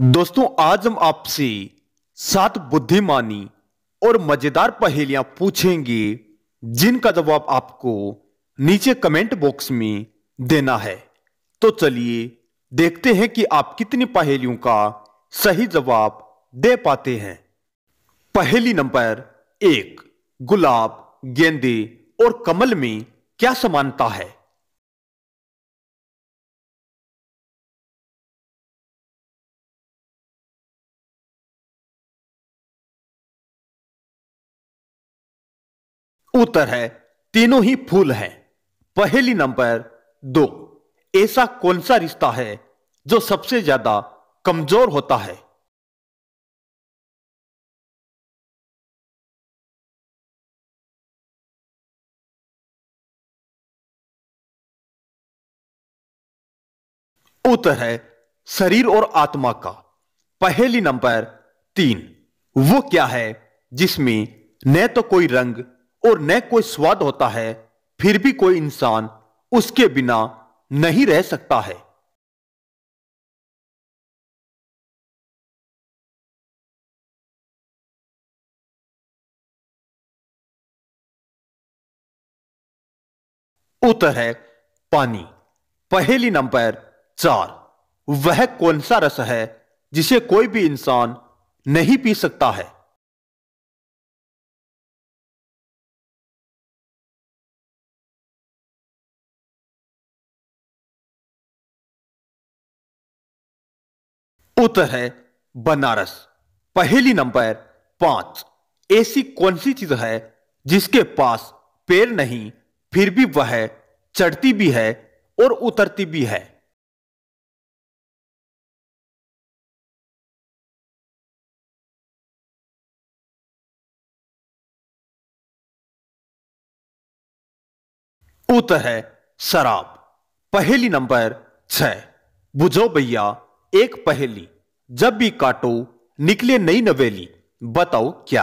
दोस्तों आज हम आपसे सात बुद्धिमानी और मजेदार पहेलियां पूछेंगे जिनका जवाब आपको नीचे कमेंट बॉक्स में देना है तो चलिए देखते हैं कि आप कितनी पहेलियों का सही जवाब दे पाते हैं पहेली नंबर एक गुलाब गेंदे और कमल में क्या समानता है उत्तर है तीनों ही फूल हैं पहली नंबर दो ऐसा कौन सा रिश्ता है जो सबसे ज्यादा कमजोर होता है उत्तर है शरीर और आत्मा का पहली नंबर तीन वो क्या है जिसमें न तो कोई रंग और न कोई स्वाद होता है फिर भी कोई इंसान उसके बिना नहीं रह सकता है उत्तर है पानी पहली नंबर चार वह कौन सा रस है जिसे कोई भी इंसान नहीं पी सकता है उत्तर है बनारस पहली नंबर पांच ऐसी कौन सी चीज है जिसके पास पैर नहीं फिर भी वह चढ़ती भी है और उतरती भी है उत्तर है शराब पहली नंबर छह बुझो भैया एक पहेली जब भी काटो निकले नई नवेली बताओ क्या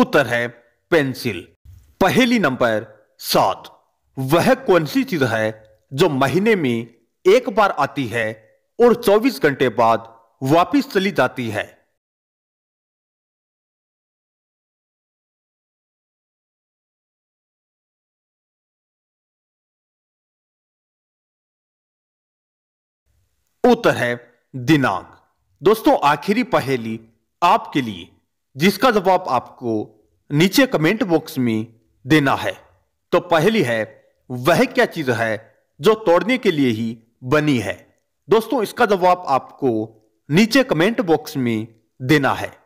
उत्तर है पेंसिल पहेली नंबर सात वह कौन सी चीज है जो महीने में एक बार आती है और 24 घंटे बाद वापस चली जाती है उत्तर है दिनांक दोस्तों आखिरी पहेली आपके लिए जिसका जवाब आपको नीचे कमेंट बॉक्स में देना है तो पहली है वह क्या चीज है जो तोड़ने के लिए ही बनी है दोस्तों इसका जवाब आपको नीचे कमेंट बॉक्स में देना है